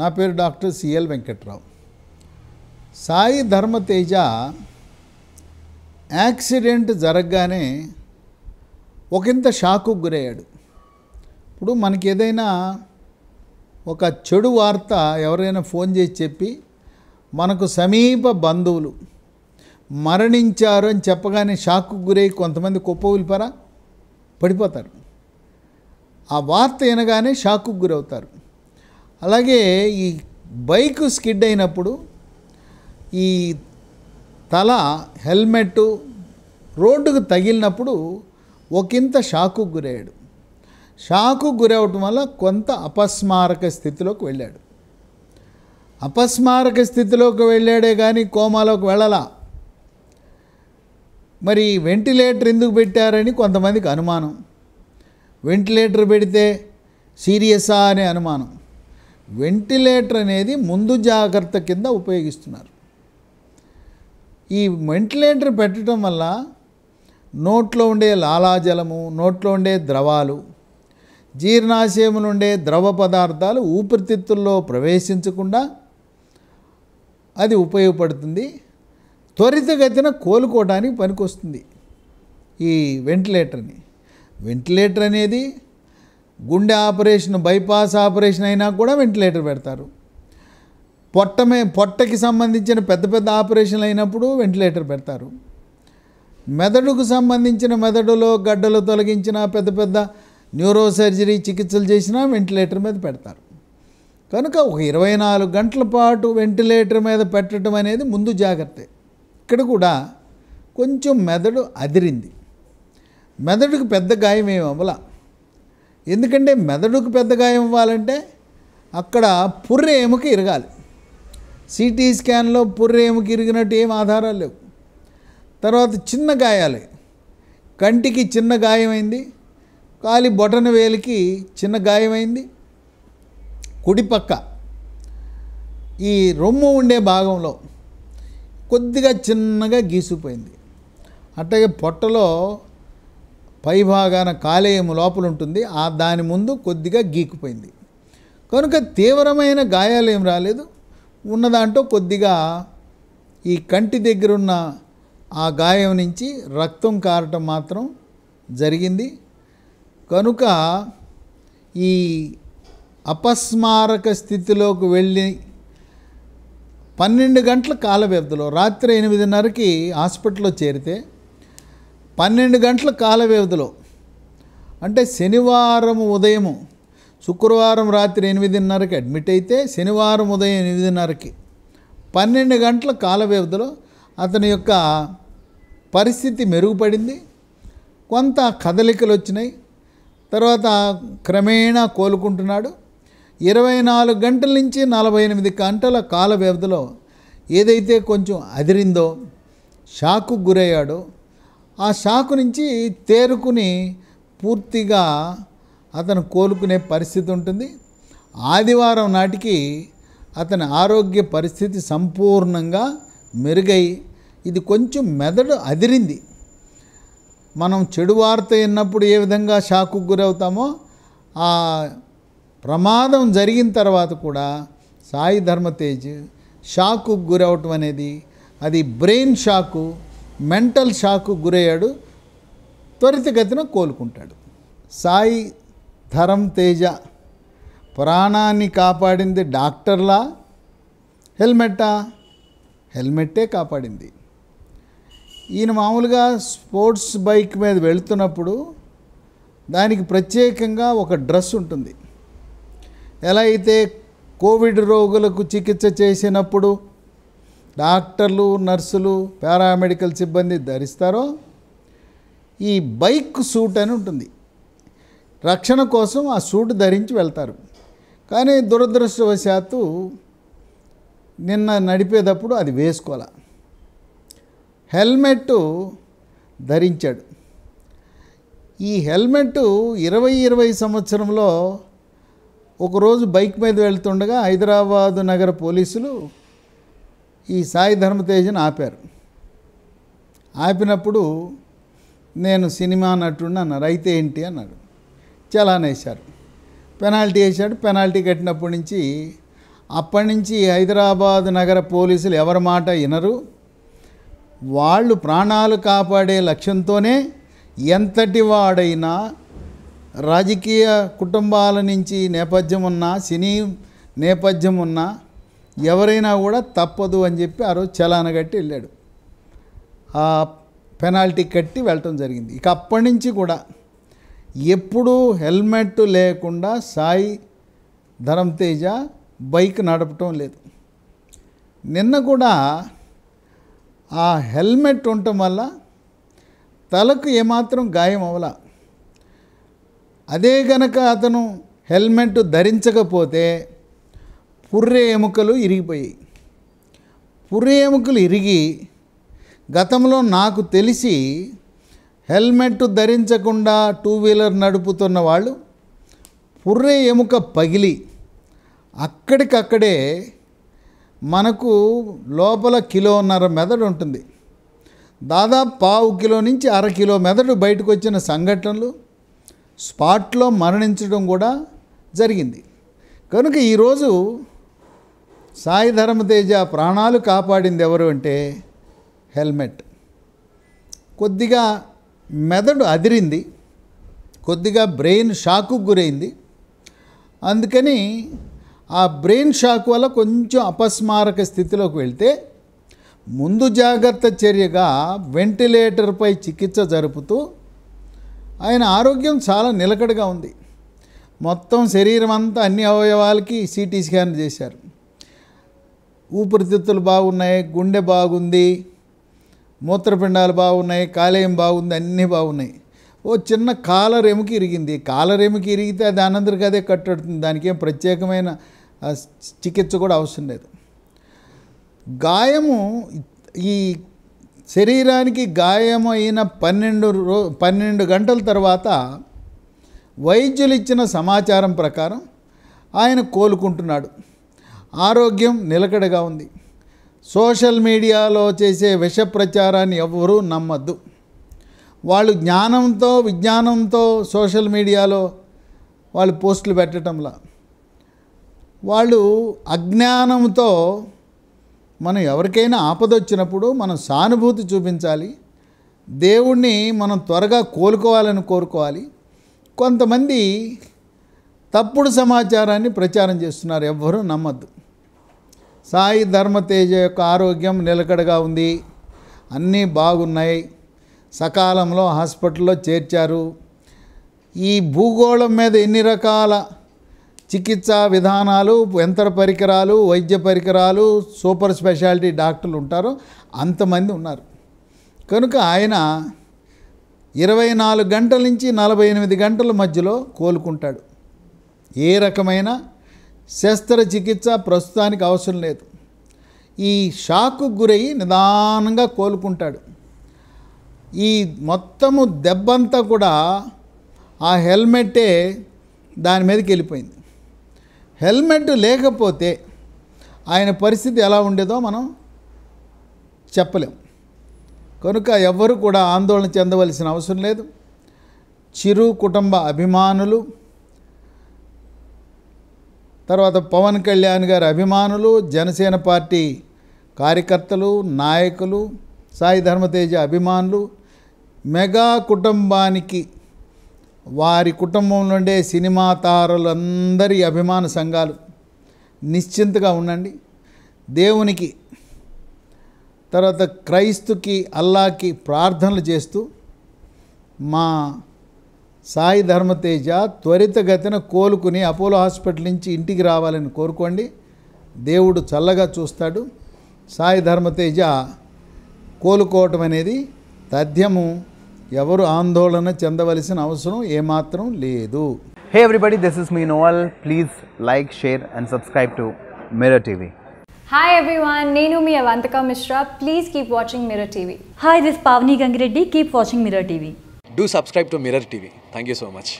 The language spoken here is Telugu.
నా పేరు doctor C L Venkatrao Sai Dharma Teja accident జరగగానే ఒకంత షాకు గురయ్యాడు ఇప్పుడు మనకి ఏదైనా ఒక చెడు వార్త ఎవరైనా ఫోన్ చేసి చెప్పి మనకు సమీప బంధువులు మరణించారు అని చెప్పగానే షాక్కు గురై కొంతమంది కుప్ప ఉలిపరా పడిపోతారు ఆ వార్త వినగానే షాక్కు గురవుతారు అలాగే ఈ బైక్ స్కిడ్ అయినప్పుడు ఈ తల హెల్మెట్ రోడ్డుకు తగిలినప్పుడు ఒకంత షాకు గురయ్యాడు షాకు గురవటం వల్ల కొంత అపస్మారక స్థితిలోకి వెళ్ళాడు అపస్మారక స్థితిలోకి వెళ్ళాడే కానీ కోమాలోకి వెళ్ళలా మరి వెంటిలేటర్ ఎందుకు పెట్టారని కొంతమందికి అనుమానం వెంటిలేటర్ పెడితే సీరియసా అనే అనుమానం వెంటిలేటర్ అనేది ముందు జాగ్రత్త కింద ఉపయోగిస్తున్నారు ఈ వెంటిలేటర్ పెట్టడం వల్ల నోట్లో ఉండే లాలాజలము నోట్లో ఉండే ద్రవాలు జీర్ణాశయము నుండే ద్రవ పదార్థాలు ఊపిరితిత్తుల్లో ప్రవేశించకుండా అది ఉపయోగపడుతుంది త్వరితగతిన కోలుకోవడానికి పనికొస్తుంది ఈ వెంటిలేటర్ని వెంటిలేటర్ అనేది గుండె ఆపరేషన్ బైపాస్ ఆపరేషన్ అయినా కూడా వెంటిలేటర్ పెడతారు పొట్టమే పొట్టకి సంబంధించిన పెద్ద పెద్ద ఆపరేషన్లు అయినప్పుడు వెంటిలేటర్ పెడతారు మెదడుకు సంబంధించిన మెదడులో గడ్డలు తొలగించిన పెద్ద పెద్ద న్యూరో సర్జరీ చికిత్సలు చేసినా వెంటిలేటర్ మీద పెడతారు కనుక ఒక ఇరవై నాలుగు గంటల పాటు వెంటిలేటర్ మీద పెట్టడం అనేది ముందు జాగ్రత్త ఇక్కడ కూడా కొంచెం మెదడు అదిరింది మెదడుకు పెద్ద గాయం ఏమవలా ఎందుకంటే మెదడుకు పెద్ద గాయం ఇవ్వాలంటే అక్కడ పుర్రేముకి ఇరగాలి సిటీ స్కాన్లో పుర్రేముకి ఇరిగినట్టు ఏం ఆధారాలు లేవు తర్వాత చిన్న గాయాలి కంటికి చిన్న గాయమైంది కాలి బొటన వేలికి చిన్న గాయమైంది కుడిపక్క ఈ రొమ్ము ఉండే భాగంలో కొద్దిగా చిన్నగా గీసిపోయింది అట్లాగే పొట్టలో పైభాగాన కాలేయం లోపల ఉంటుంది ఆ దాని ముందు కొద్దిగా గీకుపోయింది కనుక తీవ్రమైన గాయాలు ఏం రాలేదు ఉన్నదాంట్లో కొద్దిగా ఈ కంటి దగ్గరున్న ఆ గాయం నుంచి రక్తం కారటం మాత్రం జరిగింది కనుక ఈ అపస్మారక స్థితిలోకి వెళ్ళి పన్నెండు గంటల కాల వ్యవధిలో రాత్రి ఎనిమిదిన్నరకి హాస్పిటల్లో చేరితే పన్నెండు గంటల కాల వ్యవధిలో అంటే శనివారం ఉదయము శుక్రవారం రాత్రి ఎనిమిదిన్నరకి అడ్మిట్ అయితే శనివారం ఉదయం ఎనిమిదిన్నరకి పన్నెండు గంటల కాల వ్యవధిలో అతని యొక్క పరిస్థితి మెరుగుపడింది కొంత కదలికలు వచ్చినాయి తర్వాత క్రమేణా కోలుకుంటున్నాడు ఇరవై నాలుగు గంటల నుంచి నలభై ఎనిమిది గంటల కాల వ్యవధిలో ఏదైతే కొంచెం అదిరిందో షాకు గురయ్యాడో ఆ షాకు నుంచి తేరుకుని పూర్తిగా అతను కోలుకునే పరిస్థితి ఉంటుంది ఆదివారం నాటికి అతని ఆరోగ్య పరిస్థితి సంపూర్ణంగా మెరుగై ఇది కొంచెం మెదడు అదిరింది మనం చెడు వార్త విన్నప్పుడు ఏ విధంగా షాకు గురవుతామో ఆ ప్రమాదం జరిగిన తర్వాత కూడా సాయి ధర్మతేజ్ షాకు గురవటం అనేది అది బ్రెయిన్ షాకు మెంటల్ షాక్ గురయ్యాడు త్వరితగతిన కోలుకుంటాడు సాయి ధరం తేజ ప్రాణాన్ని కాపాడింది డాక్టర్లా హెల్మెట్టా హెల్మెట్టే కాపాడింది ఈయన మామూలుగా స్పోర్ట్స్ బైక్ మీద వెళుతున్నప్పుడు దానికి ప్రత్యేకంగా ఒక డ్రెస్ ఉంటుంది ఎలా అయితే కోవిడ్ రోగులకు చికిత్స చేసినప్పుడు డాక్టర్లు నర్సులు పారామెడికల్ సిబ్బంది ధరిస్తారో ఈ బైక్ సూట్ అని ఉంటుంది రక్షణ కోసం ఆ సూట్ ధరించి వెళ్తారు కానీ దురదృష్టవశాత్తు నిన్న నడిపేటప్పుడు అది వేసుకోవాలి హెల్మెట్ ధరించాడు ఈ హెల్మెట్ ఇరవై ఇరవై సంవత్సరంలో ఒకరోజు బైక్ మీద వెళ్తుండగా హైదరాబాదు నగర పోలీసులు ఈ సాయి ధర్మతేజను ఆపారు ఆపినప్పుడు నేను సినిమా నటుడిని అన్నారు అయితే ఏంటి అన్నాడు చలాన్ వేశారు పెనాల్టీ వేశాడు పెనాల్టీ కట్టినప్పటి నుంచి అప్పటి నుంచి హైదరాబాద్ నగర పోలీసులు ఎవరి మాట వినరు వాళ్ళు ప్రాణాలు కాపాడే లక్ష్యంతోనే ఎంతటి వాడైనా రాజకీయ కుటుంబాల నుంచి నేపథ్యం ఉన్నా సినీ నేపథ్యం ఉన్నా ఎవరైనా కూడా తప్పదు అని చెప్పి ఆ రోజు చలాన కట్టి వెళ్ళాడు ఆ పెనాల్టీ కట్టి వెళ్ళటం జరిగింది ఇక అప్పటి నుంచి కూడా ఎప్పుడూ హెల్మెట్ లేకుండా సాయి ధరం తేజ బైక్ నడపటం లేదు నిన్న కూడా ఆ హెల్మెట్ ఉండటం వల్ల తలకు ఏమాత్రం గాయం అవ్వాల అదే గనక అతను హెల్మెట్ ధరించకపోతే పుర్రె ఎముకలు ఇరిగిపోయాయి పుర్రె ఎముకలు ఇరిగి గతంలో నాకు తెలిసి హెల్మెట్ ధరించకుండా టూ వీలర్ నడుపుతున్న వాళ్ళు పుర్రె ఎముక పగిలి అక్కడికక్కడే మనకు లోపల కిలోన్నర మెదడు ఉంటుంది దాదాపు పావు కిలో నుంచి అర కిలో మెదడు బయటకు వచ్చిన సంఘటనలు స్పాట్లో మరణించడం కూడా జరిగింది కనుక ఈరోజు సాయి ధర్మతేజ ప్రాణాలు కాపాడింది ఎవరు అంటే హెల్మెట్ కొద్దిగా మెదడు అదిరింది కొద్దిగా బ్రెయిన్ షాకు గురైంది అందుకని ఆ బ్రెయిన్ షాక్ వల్ల కొంచెం అపస్మారక స్థితిలోకి వెళ్తే ముందు జాగ్రత్త చర్యగా వెంటిలేటర్పై చికిత్స జరుపుతూ ఆయన ఆరోగ్యం చాలా నిలకడగా ఉంది మొత్తం శరీరం అంతా అన్ని అవయవాలకి సిటీ స్కాన్ చేశారు ఊపిరితిత్తులు బాగున్నాయి గుండె బాగుంది మూత్రపిండాలు బాగున్నాయి కాలేయం బాగుంది అన్నీ బాగున్నాయి ఓ చిన్న కాలరెముకి ఇరిగింది కాలరెముకి ఇరిగితే అది అనంతరికి అదే కట్టడుతుంది దానికి ఏం ప్రత్యేకమైన చికిత్స కూడా అవసరం లేదు గాయము ఈ శరీరానికి గాయమైన పన్నెండు రో పన్నెండు గంటల తర్వాత వైద్యులు ఇచ్చిన సమాచారం ప్రకారం ఆయన కోలుకుంటున్నాడు ఆరోగ్యం నిలకడగా ఉంది సోషల్ మీడియాలో చేసే విష ప్రచారాన్ని ఎవరూ నమ్మద్దు వాళ్ళు జ్ఞానంతో విజ్ఞానంతో సోషల్ మీడియాలో వాళ్ళు పోస్టులు పెట్టడంలా వాళ్ళు అజ్ఞానంతో మనం ఎవరికైనా ఆపదొచ్చినప్పుడు మనం సానుభూతి చూపించాలి దేవుణ్ణి మనం త్వరగా కోలుకోవాలని కోరుకోవాలి కొంతమంది తప్పుడు సమాచారాన్ని ప్రచారం చేస్తున్నారు ఎవ్వరూ నమ్మద్దు సాయి ధర్మతేజ యొక్క ఆరోగ్యం నిలకడగా ఉంది అన్నీ బాగున్నాయి సకాలంలో హాస్పిటల్లో చేర్చారు ఈ భూగోళం మీద ఎన్ని రకాల చికిత్సా విధానాలు యంత్ర పరికరాలు వైద్య పరికరాలు సూపర్ స్పెషాలిటీ డాక్టర్లు ఉంటారో అంతమంది ఉన్నారు కనుక ఆయన ఇరవై నాలుగు గంటల నుంచి నలభై ఎనిమిది గంటల మధ్యలో కోలుకుంటాడు ఏ రకమైన శస్త్రచికిత్స ప్రస్తుతానికి అవసరం లేదు ఈ షాకు గురై నిదానంగా కోలుకుంటాడు ఈ మొత్తము దెబ్బంతా కూడా ఆ హెల్మెటే దాని మీదకి వెళ్ళిపోయింది హెల్మెట్ లేకపోతే ఆయన పరిస్థితి ఎలా ఉండేదో మనం చెప్పలేం కనుక ఎవ్వరూ కూడా ఆందోళన చెందవలసిన అవసరం లేదు చిరు కుటుంబ అభిమానులు తర్వాత పవన్ కళ్యాణ్ గారి అభిమానులు జనసేన పార్టీ కార్యకర్తలు నాయకులు సాయి ధర్మతేజ అభిమానులు మెగా కుటుంబానికి వారి కుటుంబం నుండే సినిమా తారలందరి అభిమాన సంఘాలు నిశ్చింతగా ఉండండి దేవునికి తర్వాత క్రైస్తుకి అల్లాకి ప్రార్థనలు చేస్తూ మా సాయి ధర్మతేజ త్వరితగతిన కోలుకుని అపోలో హాస్పిటల్ నుంచి ఇంటికి రావాలని కోరుకోండి దేవుడు చల్లగా చూస్తాడు సాయి ధర్మతేజ కోలుకోవటం అనేది తథ్యము ఎవరు ఆందోళన చెందవలసిన అవసరం ఏమాత్రం లేదు హే ఎవ్రీబడి దిస్ ఇస్ మీ Noval please like share and subscribe to Mirror TV hi everyone నేను మీ Avantika Mishra please keep watching Mirror TV hi this Pavani Gangireddy keep watching Mirror TV do subscribe to Mirror TV. Thank you so much.